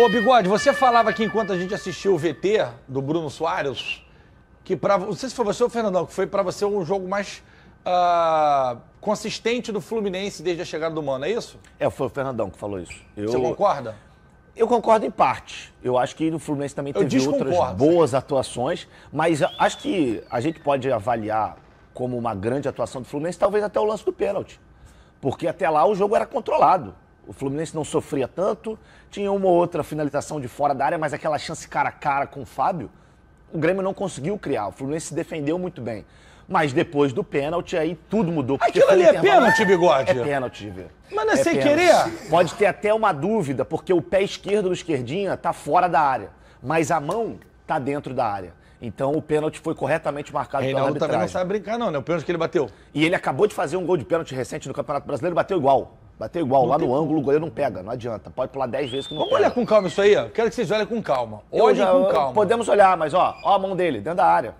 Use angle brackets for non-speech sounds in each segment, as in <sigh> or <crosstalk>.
Ô, Bigode, você falava aqui enquanto a gente assistiu o VT do Bruno Soares, que para Não sei se foi você ou o Fernandão, que foi para você um jogo mais uh, consistente do Fluminense desde a chegada do Mano, é isso? É, foi o Fernandão que falou isso. Eu... Você concorda? Eu concordo em parte. Eu acho que no Fluminense também teve outras boas atuações, mas acho que a gente pode avaliar como uma grande atuação do Fluminense, talvez até o lance do pênalti. Porque até lá o jogo era controlado. O Fluminense não sofria tanto, tinha uma ou outra finalização de fora da área, mas aquela chance cara a cara com o Fábio, o Grêmio não conseguiu criar. O Fluminense se defendeu muito bem. Mas depois do pênalti, aí tudo mudou. Aquilo ali é pênalti, bigode? É pênalti, velho. Mas não é, é sem pênalti. querer. Pode ter até uma dúvida, porque o pé esquerdo do esquerdinha tá fora da área. Mas a mão tá dentro da área. Então o pênalti foi corretamente marcado Reinaldo pela arbitragem. também não sabe brincar não, né? O pênalti que ele bateu. E ele acabou de fazer um gol de pênalti recente no Campeonato Brasileiro, bateu igual. Bateu igual, não lá no ângulo o goleiro não pega, não adianta. Pode pular 10 vezes que não Vamos pega. olhar com calma isso aí, ó. Quero que vocês olhem com calma. Olhem com calma. Podemos olhar, mas ó, ó a mão dele, dentro da área.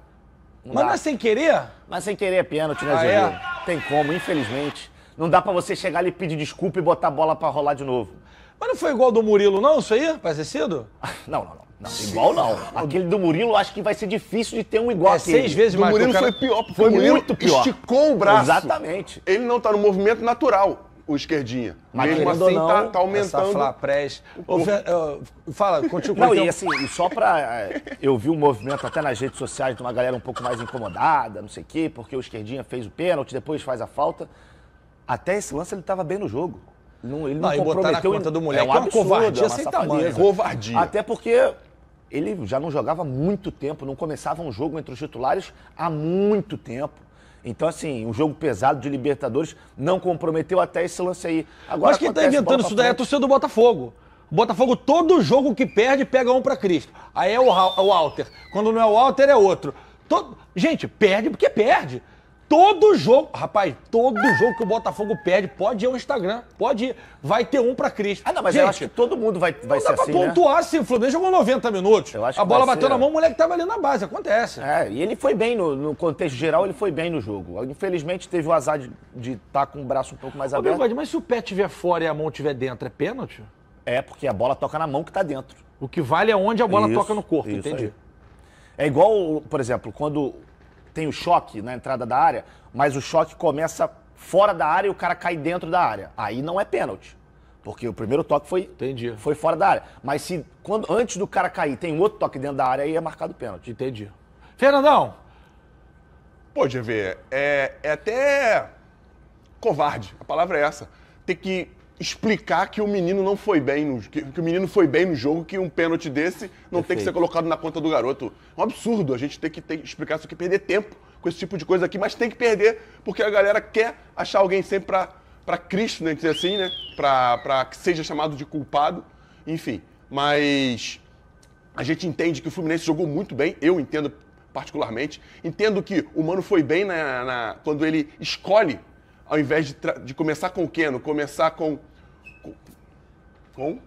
Não mas dá. não é sem querer? Mas sem querer é pênalti, né, ah, é? Tem como, infelizmente. Não dá para você chegar ali, pedir desculpa e botar a bola para rolar de novo. Mas não foi igual do Murilo, não, isso aí? Parecido? <laughs> não, não, não. Não, igual não. Aquele do Murilo, acho que vai ser difícil de ter um igual é, aquele. seis vezes do mais. O Murilo cara... foi pior, foi muito pior. esticou o braço. Exatamente. Ele não tá no movimento natural o esquerdinha. Mas Mesmo assim, tá- não, tá, tá aumentando. Essa Flaprés. O... Fala, continua. Não, então... e assim, só pra... É, eu vi um movimento até nas redes sociais de uma galera um pouco mais incomodada, não sei o quê, porque o esquerdinha fez o pênalti, depois faz a falta. Até esse lance ele tava bem no jogo. Não, ele não, não e botar na conta do é moleque é, um absurdo, é uma covardia sem tamanho. Covardia. Até porque ele já não jogava muito tempo, não começava um jogo entre os titulares há muito tempo. Então, assim, um jogo pesado de Libertadores não comprometeu até esse lance aí. Agora, Mas quem está inventando isso daí é torcedor do Botafogo. O Botafogo, todo jogo que perde, pega um para Cristo. Aí é o, o Walter. Quando não é o Walter, é outro. Todo... Gente, perde porque perde. Todo jogo, rapaz, todo jogo que o Botafogo perde, pode ir ao Instagram, pode ir. Vai ter um pra Cris. Ah, não, mas Gente, eu acho que todo mundo vai, vai ser dá pra assim, né? pontuar né? o Fluminense jogou 90 minutos. Eu acho a bola bateu ser... na mão, o moleque tava ali na base, acontece. É, e ele foi bem, no, no contexto geral, ele foi bem no jogo. Infelizmente, teve o azar de estar tá com o braço um pouco mais Ô, aberto. Bigode, mas se o pé estiver fora e a mão estiver dentro, é pênalti? É, porque a bola toca na mão que tá dentro. O que vale é onde a bola isso, toca no corpo, entendi. Aí. É igual, por exemplo, quando tem o choque na entrada da área, mas o choque começa fora da área e o cara cai dentro da área. Aí não é pênalti. Porque o primeiro toque foi, Entendi. foi fora da área. Mas se quando antes do cara cair tem outro toque dentro da área, aí é marcado pênalti. Entendi. Fernandão! Pô, GV, é, é até covarde. A palavra é essa. Ter que explicar que o menino não foi bem no que, que, o menino foi bem no jogo, que um pênalti desse não Perfeito. tem que ser colocado na conta do garoto. É um absurdo a gente ter que ter, explicar isso aqui, perder tempo com esse tipo de coisa aqui, mas tem que perder porque a galera quer achar alguém sempre para para Cristo, né, dizer assim, né, para para que seja chamado de culpado, enfim. Mas a gente entende que o Fluminense jogou muito bem, eu entendo particularmente, entendo que o Mano foi bem na, na quando ele escolhe ao invés de, de começar com o Keno, começar com. Com. com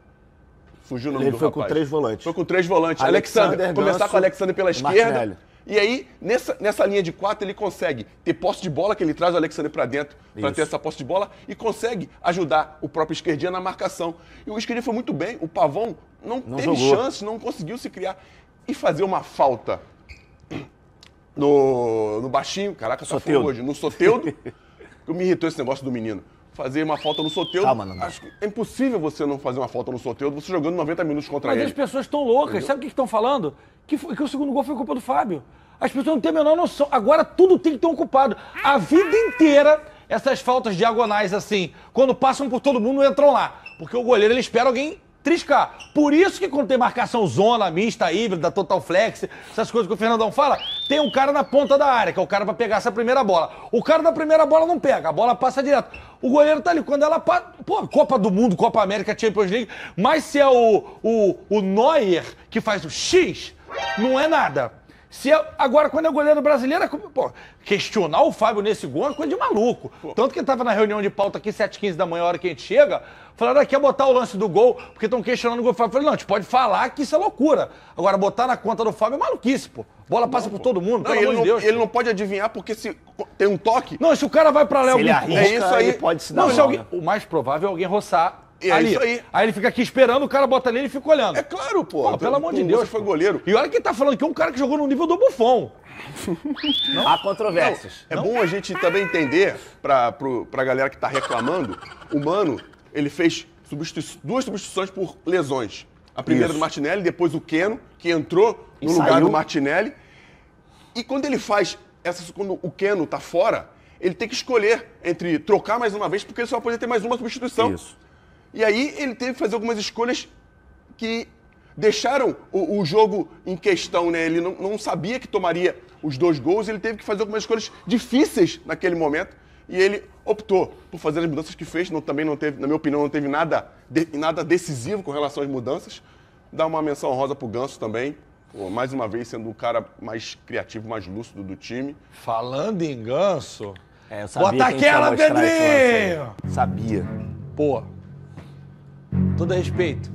fugiu o nome Ele do foi rapaz. com três volantes. Foi com três volantes. Alexander. começar com com Alexander pela esquerda. E aí, nessa, nessa linha de quatro, ele consegue ter posse de bola, que ele traz o Alexander para dentro para ter essa posse de bola, e consegue ajudar o próprio esquerdinha na marcação. E o esquerdinha foi muito bem, o Pavão não, não teve jogou. chance, não conseguiu se criar. E fazer uma falta no, no baixinho, caraca, só foi hoje, no Soteudo. <laughs> Eu me irritou esse negócio do menino. Fazer uma falta no sorteio. Calma, não. Acho que é impossível você não fazer uma falta no sorteio. você jogando 90 minutos contra Mas ele. Mas as pessoas estão loucas. Entendeu? Sabe o que estão falando? Que, foi, que o segundo gol foi culpa do Fábio. As pessoas não têm a menor noção. Agora tudo tem que ter um culpado. A vida inteira, essas faltas diagonais assim, quando passam por todo mundo, entram lá. Porque o goleiro ele espera alguém Trisca, por isso que quando tem marcação zona, mista, híbrida, total flex, essas coisas que o Fernandão fala, tem um cara na ponta da área, que é o cara para pegar essa primeira bola. O cara da primeira bola não pega, a bola passa direto. O goleiro tá ali, quando ela passa, pô, Copa do Mundo, Copa América, Champions League, mas se é o, o, o Neuer que faz o X, não é nada. Se é, agora, quando é goleiro brasileiro, é, pô, questionar o Fábio nesse gol é coisa de maluco. Pô. Tanto que estava na reunião de pauta aqui, 7h15 da manhã, a hora que a gente chega, Falaram, aqui ah, botar o lance do gol, porque estão questionando o gol. Eu falei, não, a gente pode falar que isso é loucura. Agora, botar na conta do Fábio é maluquice, pô. Bola passa não, por todo mundo, não, pelo amor de Deus. Ele não pode adivinhar porque se tem um toque. Não, se o cara vai pra Léo. Ele arrisca, é isso aí. pode se dar. Não, se alguém, né? o mais provável é alguém roçar. E é ali. isso aí. Aí ele fica aqui esperando, o cara bota nele e fica olhando. É claro, pô. pô pelo amor de Deus. Foi goleiro. E olha quem tá falando que é um cara que jogou no nível do Buffon. <laughs> Não? Há controvérsias. Não, é não? bom a gente também entender, pra, pro, pra galera que tá reclamando, o Mano ele fez substitu duas substituições por lesões. A primeira Isso. do Martinelli, depois o Keno, que entrou e no saiu. lugar do Martinelli. E quando ele faz essa, quando o Keno está fora, ele tem que escolher entre trocar mais uma vez, porque ele só pode ter mais uma substituição. Isso. E aí ele teve que fazer algumas escolhas que deixaram o, o jogo em questão, né? Ele não, não, sabia que tomaria os dois gols, ele teve que fazer algumas escolhas difíceis naquele momento e ele optou por fazer as mudanças que fez, não, também não teve, na minha opinião, não teve nada, de, nada decisivo com relação às mudanças. Dá uma menção rosa para o Ganso também, Pô, mais uma vez sendo o cara mais criativo, mais lúcido do time. Falando em Ganso, é, bota aquela, Pedrinho! Sabia. Pô, todo respeito,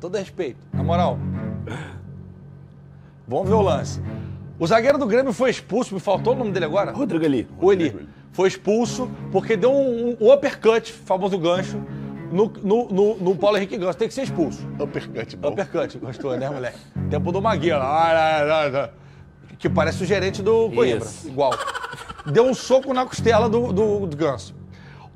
todo respeito, na moral. Vamos ver o lance. O zagueiro do Grêmio foi expulso, me faltou o nome dele agora? Rodrigo Eli. O Eli foi expulso porque deu um, um uppercut, famoso gancho, no, no, no, no, Paulo Henrique Ganso. Tem que ser expulso. Uppercut, bom. Uppercut, gostou, né, moleque? Tempo do Maguila. Que parece o gerente do Coimbra. Isso. Igual. Deu um soco na costela do, do, do Ganso.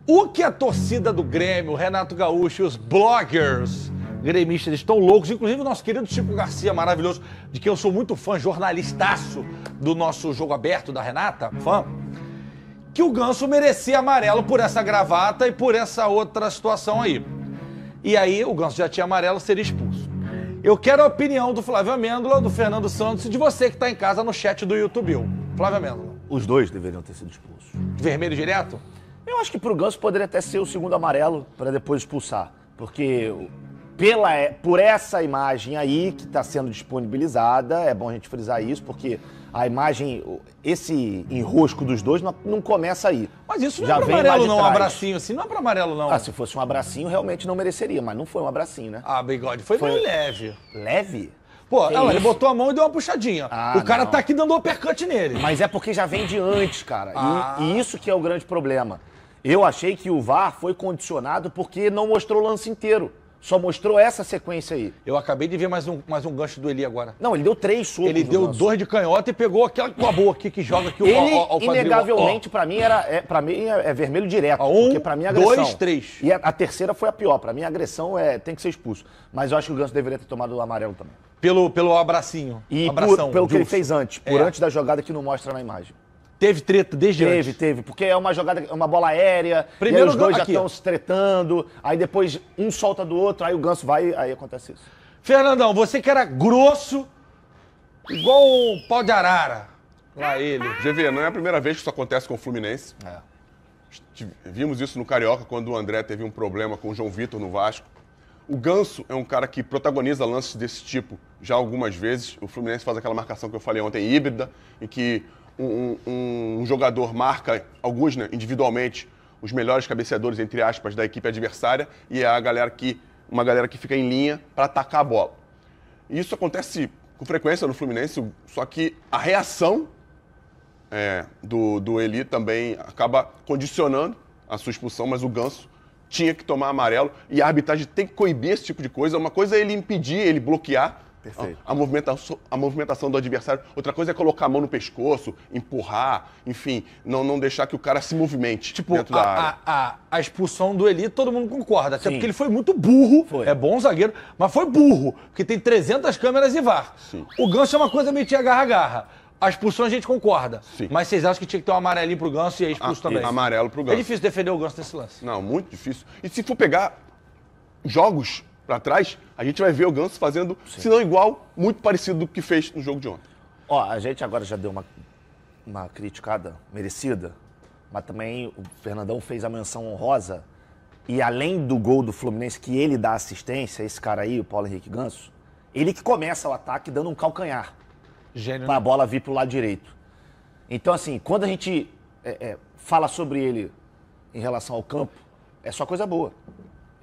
O que a torcida do Grêmio, o Renato Gaúcho e os bloggers gremistas estão loucos, inclusive o nosso querido Chico Garcia, maravilhoso, de quem eu sou muito fã, jornalistaço do nosso Jogo Aberto, da Renata, fã que o Ganso merecia amarelo por essa gravata e por essa outra situação aí. E aí o Ganso já tinha amarelo, seria expulso. Eu quero a opinião do Flávio Amêndola, do Fernando Santos e de você que está em casa no chat do YouTube. Flávio Amêndola. Os dois deveriam ter sido expulsos. Vermelho direto? Eu acho que para o Ganso poderia até ser o segundo amarelo para depois expulsar. Porque pela, é, por essa imagem aí que está sendo disponibilizada, é bom a gente frisar isso, porque a imagem, esse enrosco dos dois não, não começa aí. Mas isso não Já é pra amarelo, não, um abracinho assim, não é pra amarelo, não. Ah, se fosse um abracinho, realmente não mereceria, mas não foi um abracinho, né? Ah, bigode, foi, foi... leve. Leve? Pô, ela, ah, ele botou a mão e deu uma puxadinha. Ah, o cara não. tá aqui dando um uppercut nele. Mas é porque já vem de antes, cara. Ah. E, e, isso que é o grande problema. Eu achei que o VAR foi condicionado porque não mostrou o lance inteiro. Só mostrou essa sequência aí. Eu acabei de ver mais um, mais um gancho do Eli agora. Não, ele deu três socos. Ele deu dois de canhota e pegou aquela com a boa aqui que joga aqui. Ele, ó, inegavelmente, para mim, era, é, pra mim é, é vermelho direto. Um, porque pra mim é agressão. dois, três. E a, a terceira foi a pior. Para mim, a agressão é, tem que ser expulso. Mas eu acho que o Ganso deveria ter tomado o amarelo também. Pelo, pelo abracinho. E abração, por, pelo que ele fez antes. Por é. antes da jogada que não mostra na imagem. Teve treta desde teve, antes? Teve, teve, porque é uma jogada, é uma bola aérea, Primeiro, os dois aqui, já estão se tretando, aí depois um solta do outro, aí o Ganso vai, aí acontece isso. Fernandão, você que era grosso, igual o pau de arara, lá ele. GV, não é a primeira vez que isso acontece com o Fluminense. É. Vimos isso no Carioca, quando o André teve um problema com o João Vitor no Vasco. O Ganso é um cara que protagoniza lances desse tipo já algumas vezes. O Fluminense faz aquela marcação que eu falei ontem, híbrida, em que um, um, jogador marca, alguns né, individualmente, os melhores cabeceadores, entre aspas, da equipe adversária e é a galera que, uma galera que fica em linha para atacar a bola. E isso acontece com frequência no Fluminense, só que a reação é, do, do Eli também acaba condicionando a sua expulsão, mas o Ganso tinha que tomar amarelo e a arbitragem tem que coibir esse tipo de coisa. Uma coisa é ele impedir, ele bloquear, Perfeito. A, a, movimentação, a movimentação do adversário. Outra coisa é colocar a mão no pescoço, empurrar, enfim, não, não deixar que o cara se movimente tipo, dentro a, da área. A, a, a expulsão do Eli, todo mundo concorda, até Sim. porque ele foi muito burro, foi. é bom zagueiro, mas foi burro, porque tem 300 câmeras e VAR. Sim. O Ganso é uma coisa meio tinha garra-garra. A expulsão a gente concorda. Sim. Mas vocês acham que tinha que ter um amarelinho pro Ganso e é expulso ah, também? Amarelo pro é Ganso. É difícil defender o Ganso nesse lance. Não, muito difícil. E se for pegar jogos para trás, a gente vai ver o Ganso fazendo, se não igual, muito parecido do que fez no jogo de ontem. Ó, a gente agora já deu uma, uma criticada merecida, mas também o Fernandão fez a menção honrosa. E além do gol do Fluminense, que ele dá assistência, esse cara aí, o Paulo Henrique Ganso, ele que começa o ataque dando um calcanhar. Gênio. Pra a né? bola vir pro lado direito. Então, assim, quando a gente é, é, fala sobre ele em relação ao campo, é só coisa boa.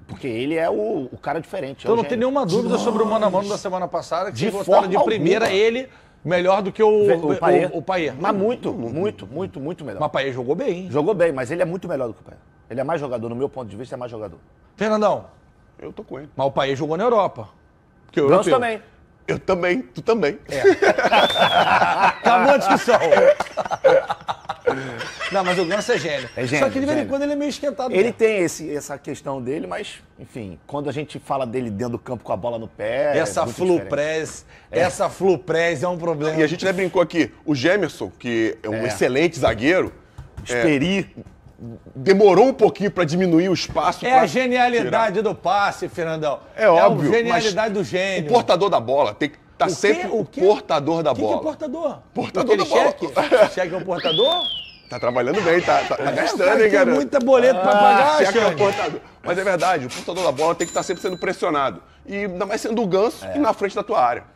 Porque ele é o, o cara diferente. É então é não tem nenhuma dúvida sobre o mano a mano da semana passada, que de votaram de primeira alguma. ele melhor do que o, o, Paê. o, o Paê. Mas muito, muito, muito, muito melhor. Mas o Paê jogou bem. Hein? Jogou bem, mas ele é muito melhor do que o Paê. Ele é mais jogador, no meu ponto de vista, é mais jogador. Fernandão. Eu tô com ele. Mas o Paê jogou na Europa. Que é eu também. Eu também, tu também. É. <laughs> Acabou a discussão. <laughs> Não, mas o Ganso é gênio. É gênio Só que de vez em quando ele é meio esquentado. Ele mesmo. tem esse, essa questão dele, mas, enfim, quando a gente fala dele dentro do campo com a bola no pé. É essa é flu press, é. essa flu press é um problema. E a gente até brincou aqui, o Gemerson, que é um é. excelente zagueiro. É, Esperi. Demorou um pouquinho para diminuir o espaço. É a genialidade tirar. do passe, Fernandão. É, óbvio. É a genialidade do gênio. O portador da bola tem que Tá sempre o, o portador da que bola. Que é portador? Portador da bola. Cheque? cheque é um portador? <laughs> Tá trabalhando bem, tá, tá, tá gastando, hein, garoto? Tem muita boleto ah, pra pagar, é cara. Tá, mas é verdade, o portador da bola tem que estar tá sempre sendo pressionado. E ainda mais sendo o ganso é. e na frente da tua área.